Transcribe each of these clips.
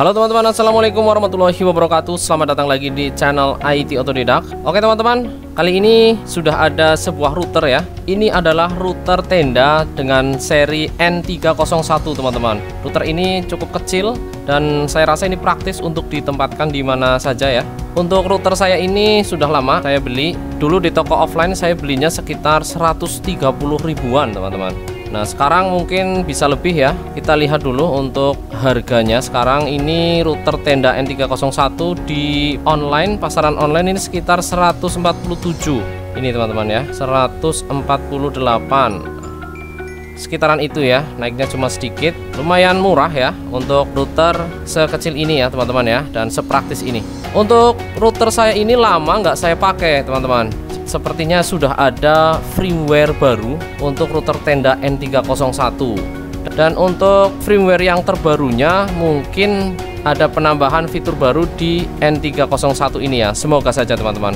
Halo teman-teman, Assalamualaikum warahmatullahi wabarakatuh Selamat datang lagi di channel IT Otodidak Oke teman-teman, kali ini sudah ada sebuah router ya Ini adalah router tenda dengan seri N301 teman-teman Router ini cukup kecil dan saya rasa ini praktis untuk ditempatkan di mana saja ya Untuk router saya ini sudah lama saya beli Dulu di toko offline saya belinya sekitar 130 ribuan teman-teman Nah sekarang mungkin bisa lebih ya Kita lihat dulu untuk harganya Sekarang ini router tenda N301 di online Pasaran online ini sekitar 147 Ini teman-teman ya 148 Sekitaran itu ya Naiknya cuma sedikit Lumayan murah ya Untuk router sekecil ini ya teman-teman ya Dan sepraktis ini Untuk router saya ini lama nggak saya pakai teman-teman sepertinya sudah ada firmware baru untuk router tenda N301 dan untuk firmware yang terbarunya mungkin ada penambahan fitur baru di N301 ini ya semoga saja teman-teman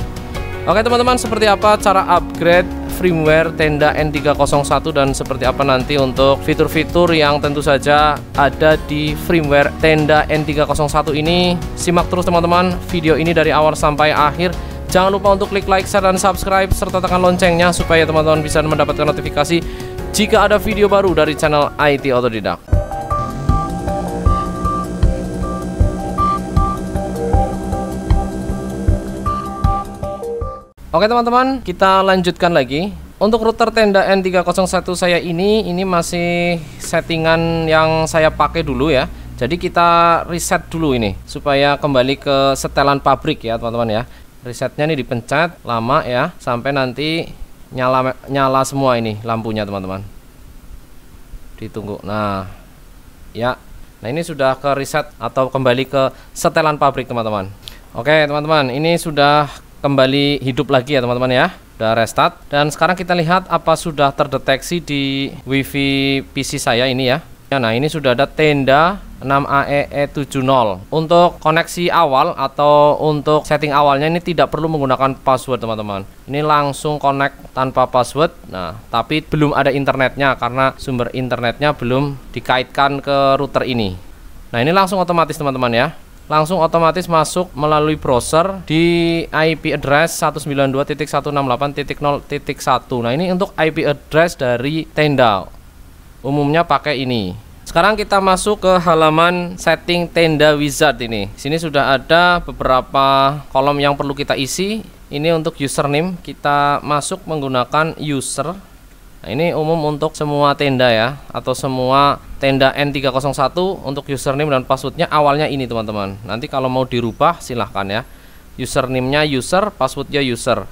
Oke teman-teman seperti apa cara upgrade firmware tenda N301 dan seperti apa nanti untuk fitur-fitur yang tentu saja ada di firmware tenda N301 ini simak terus teman-teman video ini dari awal sampai akhir Jangan lupa untuk klik like, share, dan subscribe serta tekan loncengnya supaya teman-teman bisa mendapatkan notifikasi jika ada video baru dari channel IT Autodidak. Oke teman-teman, kita lanjutkan lagi. Untuk router tenda N301 saya ini, ini masih settingan yang saya pakai dulu ya. Jadi kita reset dulu ini supaya kembali ke setelan pabrik ya teman-teman ya. Risetnya nih dipencet lama ya sampai nanti nyala nyala semua ini lampunya teman-teman. Ditunggu. Nah, ya. Nah, ini sudah ke riset atau kembali ke setelan pabrik teman-teman. Oke, teman-teman, ini sudah kembali hidup lagi ya teman-teman ya udah restart dan sekarang kita lihat apa sudah terdeteksi di wifi PC saya ini ya Ya, nah ini sudah ada tenda 6AEE70 untuk koneksi awal atau untuk setting awalnya ini tidak perlu menggunakan password teman-teman ini langsung connect tanpa password nah tapi belum ada internetnya karena sumber internetnya belum dikaitkan ke router ini nah ini langsung otomatis teman-teman ya langsung otomatis masuk melalui browser di IP address 192.168.0.1 nah ini untuk IP address dari tenda umumnya pakai ini sekarang kita masuk ke halaman setting tenda wizard ini sini sudah ada beberapa kolom yang perlu kita isi ini untuk username kita masuk menggunakan user nah, ini umum untuk semua tenda ya atau semua tenda N301 untuk username dan passwordnya awalnya ini teman-teman nanti kalau mau dirubah silahkan ya username-nya user passwordnya user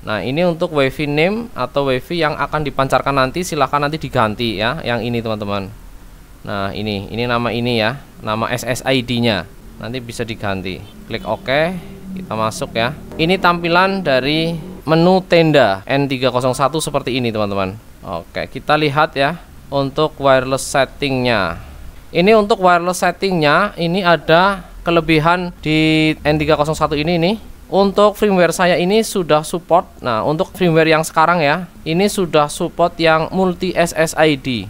Nah, ini untuk WiFi name atau WiFi yang akan dipancarkan nanti silahkan nanti diganti ya, yang ini teman-teman. Nah, ini ini nama ini ya, nama SSID-nya. Nanti bisa diganti. Klik OK, kita masuk ya. Ini tampilan dari menu tenda N301 seperti ini, teman-teman. Oke, kita lihat ya untuk wireless settingnya. Ini untuk wireless settingnya, ini ada kelebihan di N301 ini nih untuk firmware saya ini sudah support nah untuk firmware yang sekarang ya ini sudah support yang multi SSID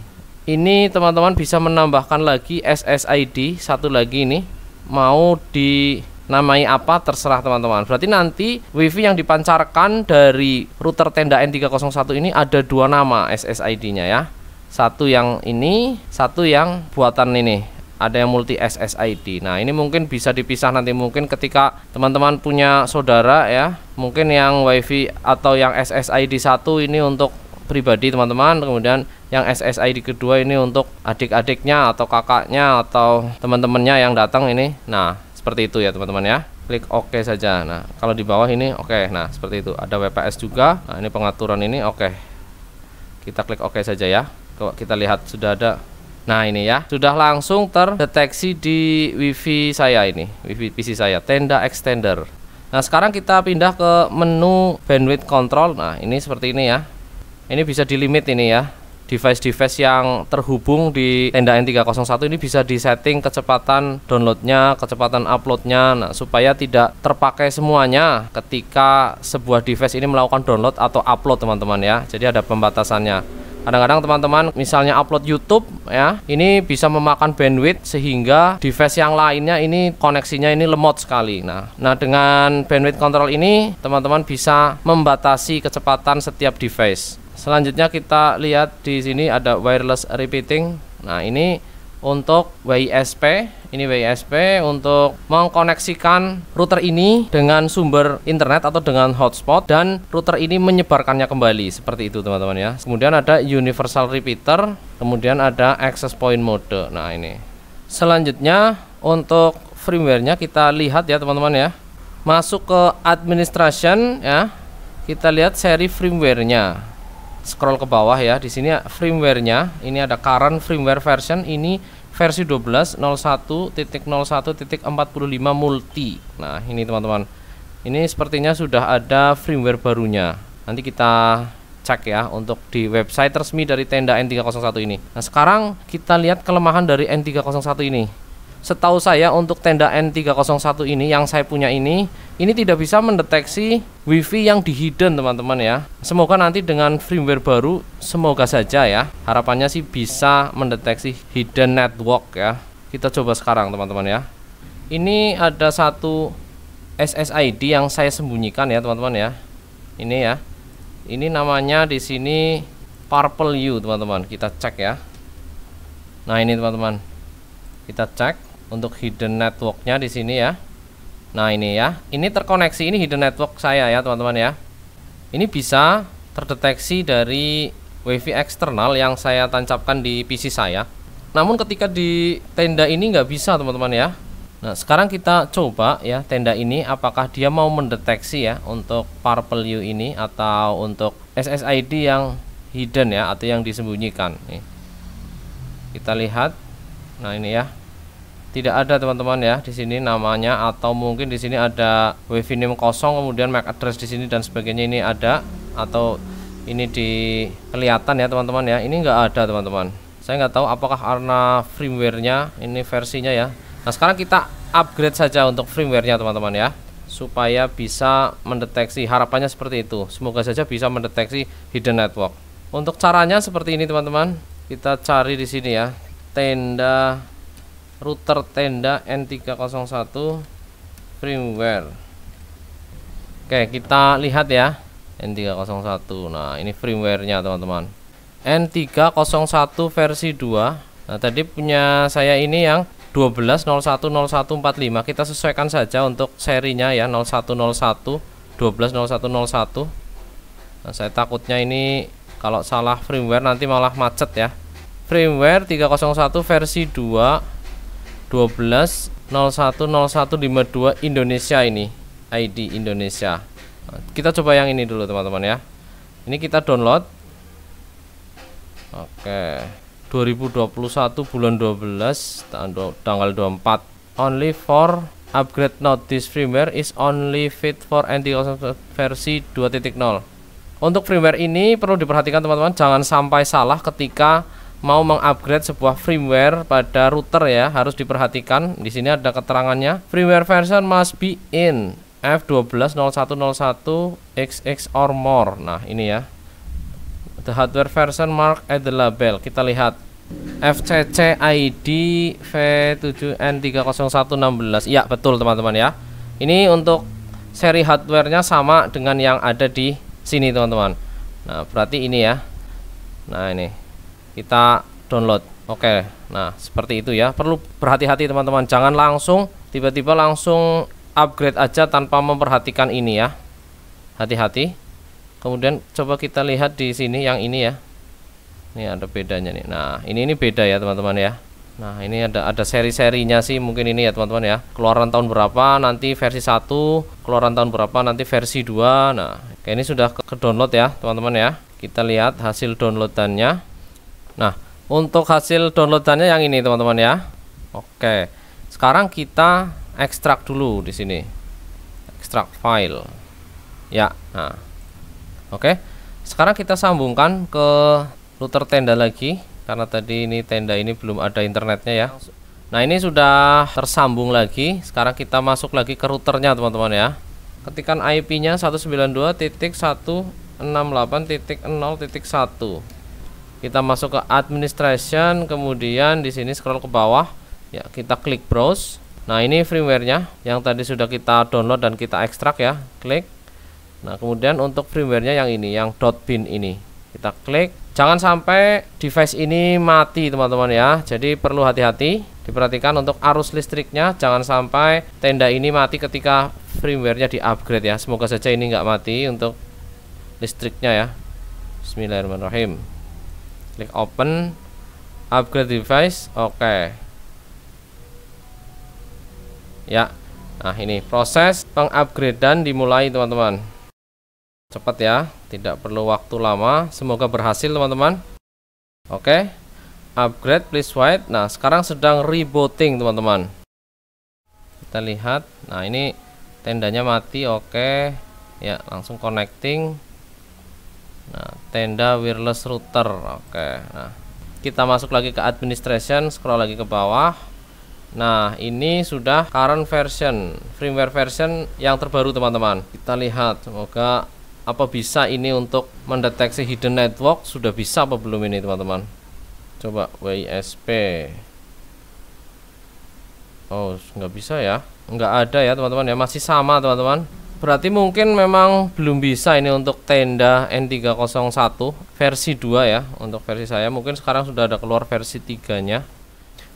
ini teman-teman bisa menambahkan lagi SSID satu lagi ini mau dinamai apa terserah teman-teman berarti nanti wifi yang dipancarkan dari router tenda N301 ini ada dua nama SSID nya ya satu yang ini satu yang buatan ini ada yang multi SSID. Nah, ini mungkin bisa dipisah nanti mungkin ketika teman-teman punya saudara ya, mungkin yang WiFi atau yang SSID satu ini untuk pribadi teman-teman, kemudian yang SSID kedua ini untuk adik-adiknya atau kakaknya atau teman-temannya yang datang ini. Nah, seperti itu ya teman-teman ya klik OK saja. Nah, kalau di bawah ini oke. Okay. Nah, seperti itu. Ada WPS juga. Nah, ini pengaturan ini oke. Okay. Kita klik OK saja ya. Kita lihat sudah ada Nah ini ya sudah langsung terdeteksi di wifi saya ini wifi PC saya tenda extender Nah sekarang kita pindah ke menu bandwidth control Nah ini seperti ini ya ini bisa di limit ini ya device-device yang terhubung di tenda N301 ini bisa disetting kecepatan downloadnya, kecepatan uploadnya, nah, supaya tidak terpakai semuanya ketika sebuah device ini melakukan download atau upload teman-teman ya. Jadi ada pembatasannya. Kadang-kadang teman-teman misalnya upload YouTube ya, ini bisa memakan bandwidth sehingga device yang lainnya ini koneksinya ini lemot sekali. Nah, nah dengan bandwidth control ini teman-teman bisa membatasi kecepatan setiap device. Selanjutnya kita lihat di sini ada wireless repeating. Nah, ini untuk WISP ini WISP untuk mengkoneksikan router ini dengan sumber internet atau dengan hotspot dan router ini menyebarkannya kembali seperti itu teman-teman ya kemudian ada universal repeater kemudian ada access point mode nah ini selanjutnya untuk firmware-nya kita lihat ya teman-teman ya masuk ke administration ya kita lihat seri firmware-nya scroll ke bawah ya. Di sini firmware-nya. Ini ada current firmware version. Ini versi 12.01.01.45 multi. Nah, ini teman-teman. Ini sepertinya sudah ada firmware barunya. Nanti kita cek ya untuk di website resmi dari tenda N301 ini. Nah, sekarang kita lihat kelemahan dari N301 ini setahu saya untuk tenda N301 ini yang saya punya ini ini tidak bisa mendeteksi wifi yang di hidden teman-teman ya semoga nanti dengan firmware baru semoga saja ya harapannya sih bisa mendeteksi hidden network ya kita coba sekarang teman-teman ya ini ada satu SSID yang saya sembunyikan ya teman-teman ya ini ya ini namanya di sini purple U teman-teman kita cek ya nah ini teman-teman kita cek untuk hidden networknya di sini ya nah ini ya ini terkoneksi ini hidden network saya ya teman-teman ya ini bisa terdeteksi dari wifi eksternal yang saya tancapkan di PC saya namun ketika di tenda ini nggak bisa teman-teman ya Nah sekarang kita coba ya tenda ini apakah dia mau mendeteksi ya untuk purple U ini atau untuk SSID yang hidden ya atau yang disembunyikan nih. Kita lihat nah ini ya tidak ada teman-teman ya di sini namanya atau mungkin di sini ada wifi name kosong kemudian MAC address di sini dan sebagainya ini ada atau ini di kelihatan ya teman-teman ya ini enggak ada teman-teman saya nggak tahu apakah karena firmware-nya ini versinya ya nah sekarang kita upgrade saja untuk firmware-nya teman-teman ya supaya bisa mendeteksi harapannya seperti itu semoga saja bisa mendeteksi hidden network untuk caranya seperti ini teman-teman kita cari di sini ya tenda router tenda N301 firmware Oke kita lihat ya N301 nah ini firmwarenya teman-teman N301 versi 2 nah tadi punya saya ini yang 12010145 kita sesuaikan saja untuk serinya ya 0101 120101 nah, saya takutnya ini kalau salah firmware nanti malah macet ya firmware 301 versi 2 12 52 Indonesia ini ID Indonesia kita coba yang ini dulu teman-teman ya ini kita download oke 2021 bulan 12 tanggal 24 only for upgrade note this firmware is only fit for anti versi 2.0 untuk firmware ini perlu diperhatikan teman-teman jangan sampai salah ketika mau mengupgrade sebuah firmware pada router ya harus diperhatikan di sini ada keterangannya firmware version must be in F120101XX or more nah ini ya the hardware version mark at the label kita lihat FCC ID V7N30116 ya betul teman-teman ya ini untuk seri hardwarenya sama dengan yang ada di sini teman-teman nah berarti ini ya nah ini kita download oke nah seperti itu ya perlu berhati-hati teman-teman jangan langsung tiba-tiba langsung upgrade aja tanpa memperhatikan ini ya hati-hati kemudian coba kita lihat di sini yang ini ya ini ada bedanya nih nah ini ini beda ya teman-teman ya nah ini ada ada seri-serinya sih mungkin ini ya teman-teman ya keluaran tahun berapa nanti versi 1 keluaran tahun berapa nanti versi 2 nah kayak ini sudah ke, ke download ya teman-teman ya kita lihat hasil downloadannya Nah, untuk hasil downloadannya yang ini teman-teman ya. Oke. Sekarang kita ekstrak dulu di sini. Ekstrak file. Ya. Nah. Oke. Sekarang kita sambungkan ke router tenda lagi karena tadi ini tenda ini belum ada internetnya ya. Nah, ini sudah tersambung lagi. Sekarang kita masuk lagi ke routernya teman-teman ya. Ketikan IP-nya 192.168.0.1 kita masuk ke administration kemudian di sini scroll ke bawah ya kita klik browse nah ini firmware-nya yang tadi sudah kita download dan kita ekstrak ya klik nah kemudian untuk firmware-nya yang ini yang dot .bin ini kita klik jangan sampai device ini mati teman-teman ya jadi perlu hati-hati diperhatikan untuk arus listriknya jangan sampai tenda ini mati ketika firmware-nya di upgrade ya semoga saja ini nggak mati untuk listriknya ya Bismillahirrahmanirrahim klik open upgrade device oke okay. ya nah ini proses pengupgrade dan dimulai teman-teman cepat ya tidak perlu waktu lama semoga berhasil teman-teman oke okay. upgrade please wait nah sekarang sedang rebooting teman-teman kita lihat nah ini tendanya mati oke okay. ya langsung connecting nah tenda wireless router oke nah kita masuk lagi ke administration scroll lagi ke bawah nah ini sudah current version firmware version yang terbaru teman-teman kita lihat semoga apa bisa ini untuk mendeteksi hidden network sudah bisa apa belum ini teman-teman coba WISP oh nggak bisa ya nggak ada ya teman-teman ya masih sama teman-teman Berarti mungkin memang belum bisa ini untuk tenda N301 versi 2 ya Untuk versi saya mungkin sekarang sudah ada keluar versi 3 nya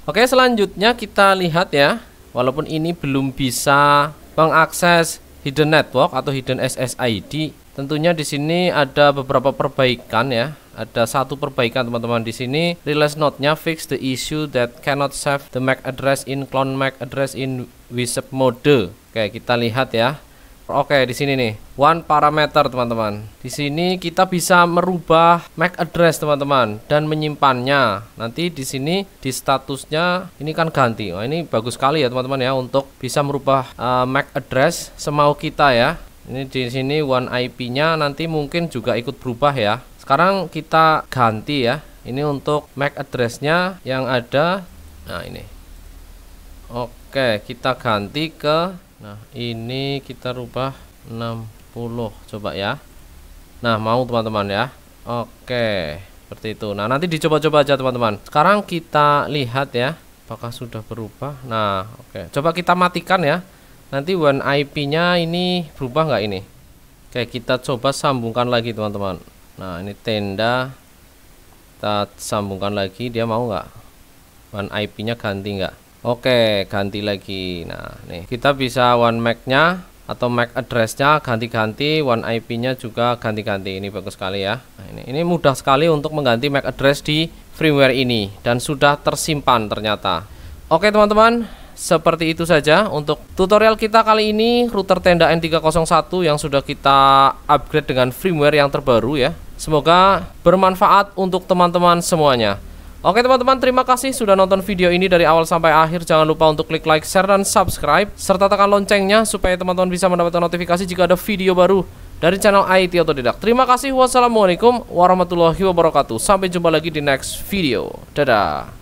Oke selanjutnya kita lihat ya Walaupun ini belum bisa mengakses hidden network atau hidden SSID Tentunya di sini ada beberapa perbaikan ya ada satu perbaikan teman-teman di sini release note-nya fix the issue that cannot save the MAC address in clone MAC address in WSUB mode. Oke, kita lihat ya. Oke, di sini nih. One parameter, teman-teman. Di sini kita bisa merubah MAC address, teman-teman, dan menyimpannya. Nanti di sini di statusnya ini kan ganti. Oh, ini bagus sekali ya, teman-teman ya, untuk bisa merubah uh, eh, MAC address semau kita ya. Ini di sini one IP-nya nanti mungkin juga ikut berubah ya. Sekarang kita ganti ya. Ini untuk MAC address-nya yang ada. Nah, ini. Oke, kita ganti ke nah ini kita rubah 60 coba ya nah mau teman-teman ya oke seperti itu nah nanti dicoba-coba aja teman-teman sekarang kita lihat ya apakah sudah berubah nah oke coba kita matikan ya nanti one IP nya ini berubah nggak ini oke kita coba sambungkan lagi teman-teman nah ini tenda kita sambungkan lagi dia mau nggak one IP nya ganti nggak Oke, ganti lagi. Nah, nih kita bisa one Mac-nya atau MAC address-nya ganti-ganti, one IP-nya juga ganti-ganti. Ini bagus sekali ya. Nah, ini ini mudah sekali untuk mengganti MAC address di firmware ini dan sudah tersimpan ternyata. Oke, teman-teman, seperti itu saja untuk tutorial kita kali ini router tenda N301 yang sudah kita upgrade dengan firmware yang terbaru ya. Semoga bermanfaat untuk teman-teman semuanya. Oke teman-teman, terima kasih sudah nonton video ini dari awal sampai akhir. Jangan lupa untuk klik like, share, dan subscribe. Serta tekan loncengnya supaya teman-teman bisa mendapatkan notifikasi jika ada video baru dari channel IT otodidak Terima kasih. Wassalamualaikum warahmatullahi wabarakatuh. Sampai jumpa lagi di next video. Dadah.